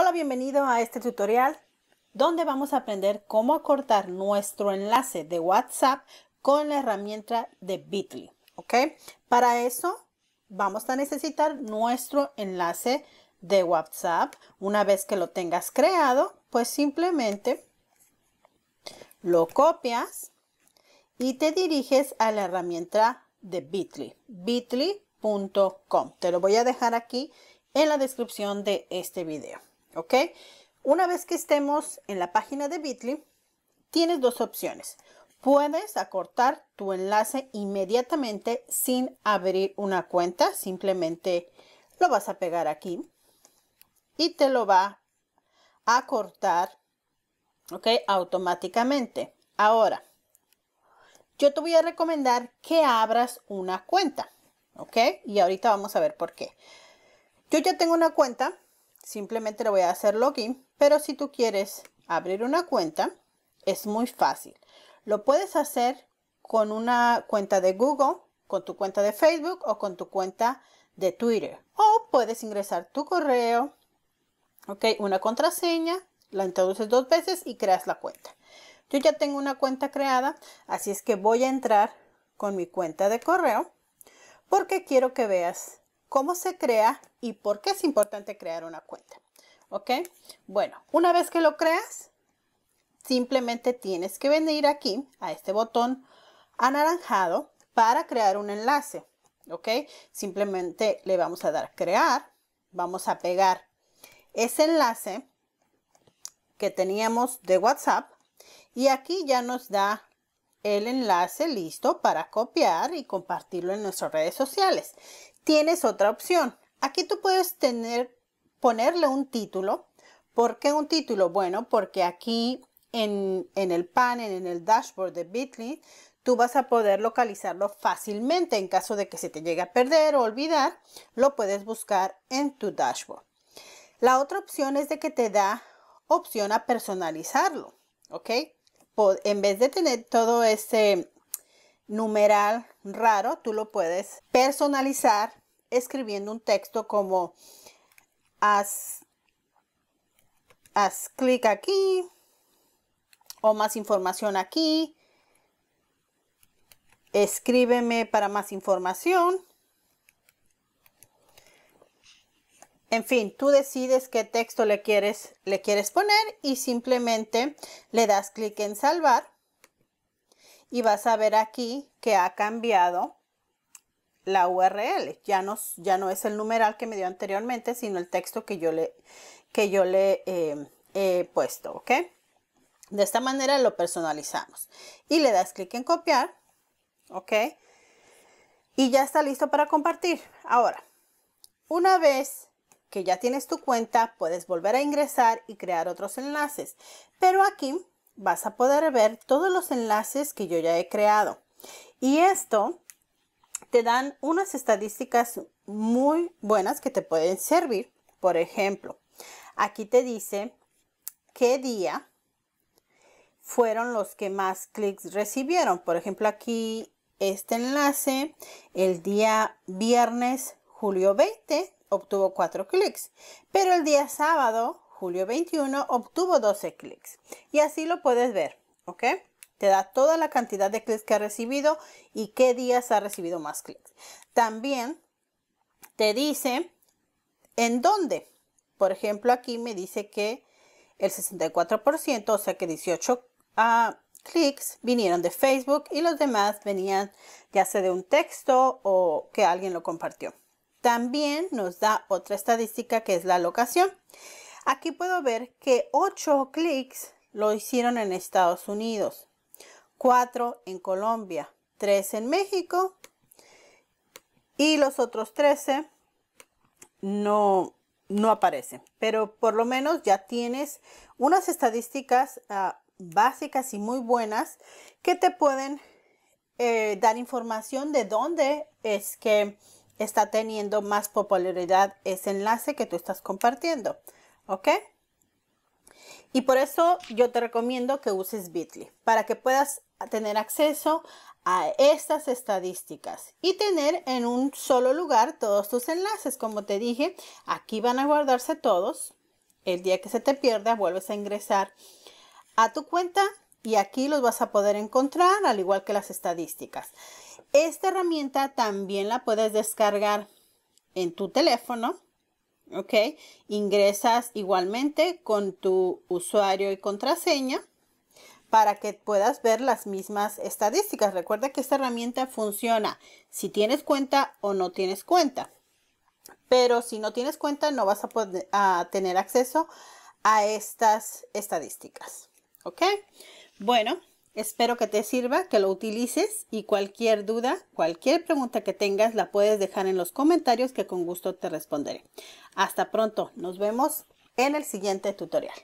Hola, bienvenido a este tutorial donde vamos a aprender cómo cortar nuestro enlace de WhatsApp con la herramienta de Bitly, ¿ok? Para eso vamos a necesitar nuestro enlace de WhatsApp. Una vez que lo tengas creado, pues simplemente lo copias y te diriges a la herramienta de Bitly, bitly.com. Te lo voy a dejar aquí en la descripción de este video. ¿Ok? Una vez que estemos en la página de Bitly, tienes dos opciones. Puedes acortar tu enlace inmediatamente sin abrir una cuenta. Simplemente lo vas a pegar aquí y te lo va a cortar, Automáticamente. Ahora, yo te voy a recomendar que abras una cuenta, ¿ok? Y ahorita vamos a ver por qué. Yo ya tengo una cuenta simplemente le voy a hacer login. Pero si tú quieres abrir una cuenta, es muy fácil. Lo puedes hacer con una cuenta de Google, con tu cuenta de Facebook o con tu cuenta de Twitter. O puedes ingresar tu correo, ok, una contraseña, la introduces dos veces y creas la cuenta. Yo ya tengo una cuenta creada, así es que voy a entrar con mi cuenta de correo porque quiero que veas cómo se crea y por qué es importante crear una cuenta. ¿Ok? Bueno, una vez que lo creas, simplemente tienes que venir aquí a este botón anaranjado para crear un enlace. ¿Ok? Simplemente le vamos a dar crear. Vamos a pegar ese enlace que teníamos de WhatsApp y aquí ya nos da el enlace listo para copiar y compartirlo en nuestras redes sociales tienes otra opción. Aquí tú puedes tener, ponerle un título. ¿Por qué un título? Bueno, porque aquí en, en el panel, en el dashboard de Bitly, tú vas a poder localizarlo fácilmente. En caso de que se te llegue a perder o olvidar, lo puedes buscar en tu dashboard. La otra opción es de que te da opción a personalizarlo, ¿ok? en vez de tener todo ese numeral raro, tú lo puedes personalizar escribiendo un texto como haz, haz clic aquí o más información aquí. Escríbeme para más información. En fin, tú decides qué texto le quieres, le quieres poner y simplemente le das clic en salvar y vas a ver aquí que ha cambiado la URL. Ya no, ya no es el numeral que me dio anteriormente, sino el texto que yo le, que yo le em, he puesto, ¿ok? De esta manera lo personalizamos. Y le das clic en copiar, ¿ok? Y ya está listo para compartir. Ahora, una vez que ya tienes tu cuenta, puedes volver a ingresar y crear otros enlaces. Pero aquí vas a poder ver todos los enlaces que yo ya he creado. Y esto te dan unas estadísticas muy buenas que te pueden servir. Por ejemplo, aquí te dice qué día fueron los que más clics recibieron. Por ejemplo, aquí este enlace, el día viernes, julio 20, obtuvo cuatro clics. Pero el día sábado, julio 21 obtuvo 12 clics. Y así lo puedes ver, ¿ok? Te da toda la cantidad de clics que ha recibido y qué días ha recibido más clics. También te dice en dónde. Por ejemplo, aquí me dice que el 64%, o sea que 18 ah, clics vinieron de Facebook y los demás venían ya sea de un texto o que alguien lo compartió. También nos da otra estadística que es la locación. Aquí puedo ver que 8 clics lo hicieron en Estados Unidos, 4 en Colombia, 3 en México y los otros 13 no, no aparecen. Pero por lo menos ya tienes unas estadísticas ah, básicas y muy buenas que te pueden eh, dar información de dónde es que está teniendo más popularidad ese enlace que tú estás compartiendo. ¿Ok? Y por eso yo te recomiendo que uses Bitly para que puedas tener acceso a estas estadísticas y tener en un solo lugar todos tus enlaces. Como te dije, aquí van a guardarse todos. El día que se te pierda, vuelves a ingresar a tu cuenta y aquí los vas a poder encontrar, al igual que las estadísticas. Esta herramienta también la puedes descargar en tu teléfono ¿ok? Ingresas igualmente con tu usuario y contraseña para que puedas ver las mismas estadísticas. Recuerda que esta herramienta funciona si tienes cuenta o no tienes cuenta. Pero si no tienes cuenta no vas a, poder, tener acceso a estas estadísticas. ¿Ok? Bueno, Espero que te sirva, que lo utilices y cualquier duda, cualquier pregunta que tengas la puedes dejar en los comentarios que con gusto te responderé. Hasta pronto, nos vemos en el siguiente tutorial.